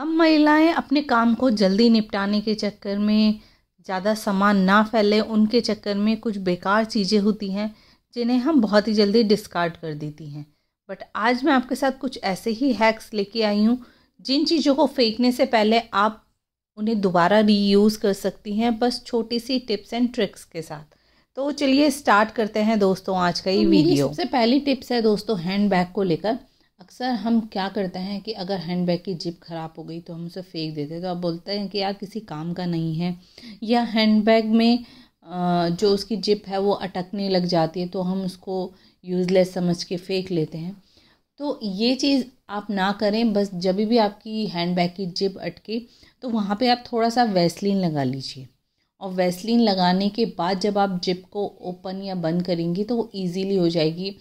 हम महिलाएं अपने काम को जल्दी निपटाने के चक्कर में ज़्यादा सामान ना फैले उनके चक्कर में कुछ बेकार चीज़ें होती हैं जिन्हें हम बहुत ही जल्दी डिस्कार्ड कर देती हैं बट आज मैं आपके साथ कुछ ऐसे ही हैक्स लेके आई हूँ जिन चीज़ों को फेंकने से पहले आप उन्हें दोबारा रीयूज़ कर सकती हैं बस छोटी सी टिप्स एंड ट्रिक्स के साथ तो चलिए स्टार्ट करते हैं दोस्तों आज का ये वीडियो तो सबसे पहली टिप्स है दोस्तों हैंड बैग को लेकर अक्सर हम क्या करते हैं कि अगर हैंड बैग की जिप ख़राब हो गई तो हम उसे फेंक देते हैं तो आप बोलते हैं कि यार किसी काम का नहीं है या हैंड बैग में जो उसकी जिप है वो अटकने लग जाती है तो हम उसको यूज़लेस समझ के फेंक लेते हैं तो ये चीज़ आप ना करें बस जब भी आपकी हैंड बैग की जिप अटके तो वहाँ पे आप थोड़ा सा वैसलिन लगा लीजिए और वैसलीन लगाने के बाद जब आप जिप को ओपन या बंद करेंगी तो वो ईज़ीली हो जाएगी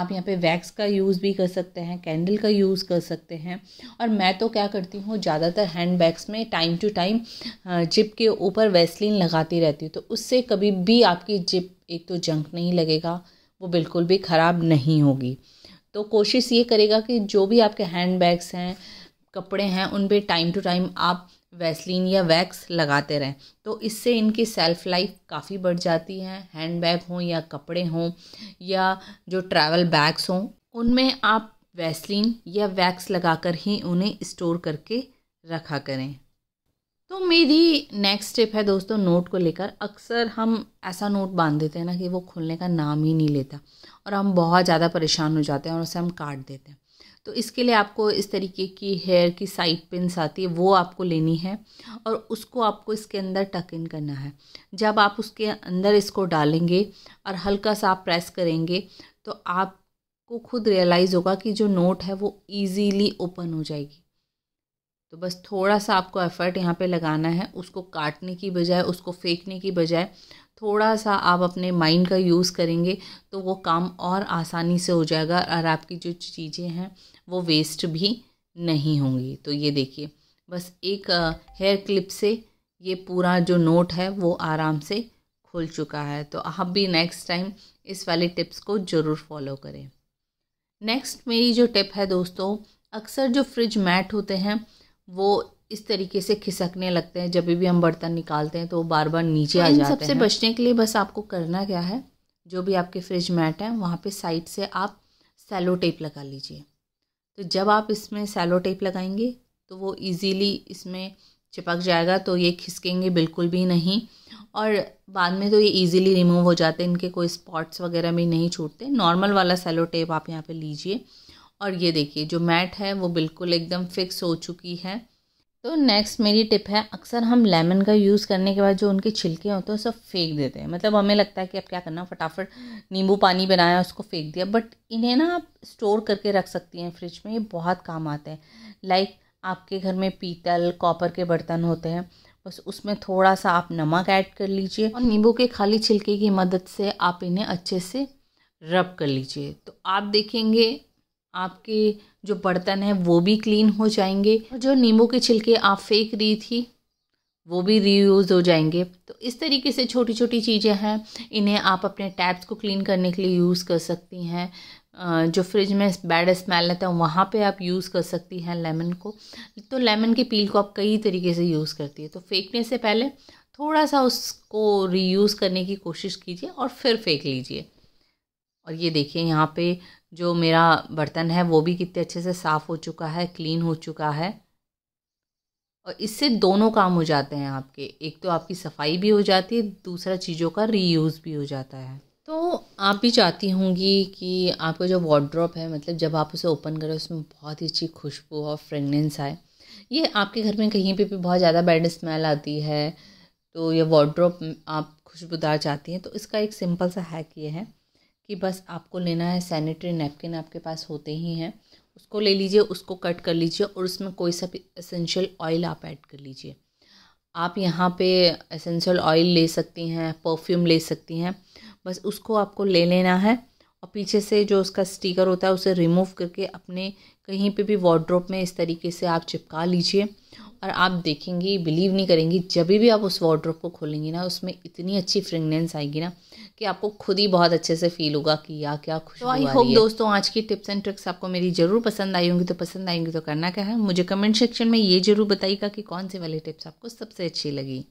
आप यहाँ पे वैक्स का यूज़ भी कर सकते हैं कैंडल का यूज़ कर सकते हैं और मैं तो क्या करती हूँ ज़्यादातर हैंड बैग्स में टाइम टू टाइम जिप के ऊपर वैसलीन लगाती रहती हूँ तो उससे कभी भी आपकी जिप एक तो जंक नहीं लगेगा वो बिल्कुल भी ख़राब नहीं होगी तो कोशिश ये करेगा कि जो भी आपके हैंड बैग्स हैं कपड़े हैं उन पर टाइम टू टाइम आप वैसलिन या वैक्स लगाते रहें तो इससे इनकी सेल्फ़ लाइफ काफ़ी बढ़ जाती है हैंड बैग हों या कपड़े हों या जो ट्रैवल बैग्स हों उनमें आप वैसलिन या वैक्स लगाकर ही उन्हें स्टोर करके रखा करें तो मेरी नेक्स्ट स्टेप है दोस्तों नोट को लेकर अक्सर हम ऐसा नोट बांध देते हैं ना कि वो खुलने का नाम ही नहीं लेता और हम बहुत ज़्यादा परेशान हो जाते हैं और उसे हम काट देते हैं तो इसके लिए आपको इस तरीके की हेयर की साइड पिंस आती है वो आपको लेनी है और उसको आपको इसके अंदर टक इन करना है जब आप उसके अंदर इसको डालेंगे और हल्का सा आप प्रेस करेंगे तो आपको खुद रियलाइज़ होगा कि जो नोट है वो ईजीली ओपन हो जाएगी तो बस थोड़ा सा आपको एफ़र्ट यहाँ पे लगाना है उसको काटने की बजाय उसको फेंकने की बजाय थोड़ा सा आप अपने माइंड का यूज़ करेंगे तो वो काम और आसानी से हो जाएगा और आपकी जो चीज़ें हैं वो वेस्ट भी नहीं होंगी तो ये देखिए बस एक हेयर क्लिप से ये पूरा जो नोट है वो आराम से खुल चुका है तो आप भी नेक्स्ट टाइम इस वाले टिप्स को ज़रूर फॉलो करें नेक्स्ट मेरी जो टिप है दोस्तों अक्सर जो फ्रिज मैट होते हैं वो इस तरीके से खिसकने लगते हैं जब भी हम बर्तन निकालते हैं तो वो बार बार नीचे आ हाँ, जाते हैं सबसे बचने के लिए बस आपको करना क्या है जो भी आपके फ्रिज मैट है वहाँ पे साइड से आप सैलो टेप लगा लीजिए तो जब आप इसमें सैलो टेप लगाएंगे तो वो इजीली इसमें चिपक जाएगा तो ये खिसकेंगे बिल्कुल भी नहीं और बाद में तो ये इजीली रिमूव हो जाते हैं इनके कोई स्पॉट्स वगैरह भी नहीं छूटते नॉर्मल वाला सैलो टेप आप यहाँ पे लीजिए और ये देखिए जो मैट है वो बिल्कुल एकदम फिक्स हो चुकी है तो नेक्स्ट मेरी टिप है अक्सर हम लेमन का यूज़ करने के बाद जो उनके छिलके होते हैं सब फेंक देते हैं मतलब हमें लगता है कि अब क्या करना फटाफट नींबू पानी बनाया उसको फेंक दिया बट इन्हें ना आप स्टोर करके रख सकती हैं फ्रिज में ये बहुत काम आते हैं लाइक आपके घर में पीतल कॉपर के बर्तन होते हैं बस उसमें थोड़ा सा आप नमक ऐड कर लीजिए और नींबू के खाली छिलके की मदद से आप इन्हें अच्छे से रब कर लीजिए तो आप देखेंगे आपके जो बर्तन है वो भी क्लीन हो जाएंगे और जो नींबू के छिलके आप फेंक रही थी वो भी रीयूज़ हो जाएंगे तो इस तरीके से छोटी छोटी चीज़ें हैं इन्हें आप अपने टैब्स को क्लीन करने के लिए यूज़ कर सकती हैं जो फ्रिज में बैड स्मेल रहता है वहाँ पे आप यूज़ कर सकती हैं लेमन को तो लेमन के पील को आप कई तरीके से यूज़ करती है तो फेंकने से पहले थोड़ा सा उसको रीयूज़ करने की कोशिश कीजिए और फिर फेंक लीजिए और ये देखिए यहाँ पे जो मेरा बर्तन है वो भी कितने अच्छे से साफ़ हो चुका है क्लीन हो चुका है और इससे दोनों काम हो जाते हैं आपके एक तो आपकी सफाई भी हो जाती है दूसरा चीज़ों का रीयूज़ भी हो जाता है तो आप भी चाहती होंगी कि आपका जो वॉड्रॉप है मतलब जब आप उसे ओपन करें उसमें बहुत ही अच्छी खुशबू और फ्रेगनेंस आए ये आपके घर में कहीं पे भी बहुत ज़्यादा बैड स्मेल आती है तो ये वॉड्रॉप आप खुशबूदार चाहती हैं तो इसका एक सिंपल सा हैक ये है कि बस आपको लेना है सैनिटरी नैपकिन आपके पास होते ही हैं उसको ले लीजिए उसको कट कर लीजिए और उसमें कोई सा भी एसेंशियल ऑयल आप ऐड कर लीजिए आप यहाँ पे एसेंशियल ऑयल ले सकती हैं परफ्यूम ले सकती हैं बस उसको आपको ले लेना है और पीछे से जो उसका स्टिकर होता है उसे रिमूव करके अपने कहीं पे भी वार्ड्रोप में इस तरीके से आप चिपका लीजिए और आप देखेंगी बिलीव नहीं करेंगी जब भी आप उस वार्ड्रोप को खोलेंगी ना उसमें इतनी अच्छी फ्रेगनेंस आएगी ना कि आपको खुद ही बहुत अच्छे से फील होगा कि या क्या खुश तो आई होप दोस्तों आज की टिप्स एंड ट्रिक्स आपको मेरी ज़रूर पसंद आई होंगी तो पसंद आएंगी तो करना क्या है मुझे कमेंट सेक्शन में ये ज़रूर बताइएगा कि कौन से वाली टिप्स आपको सबसे अच्छी लगी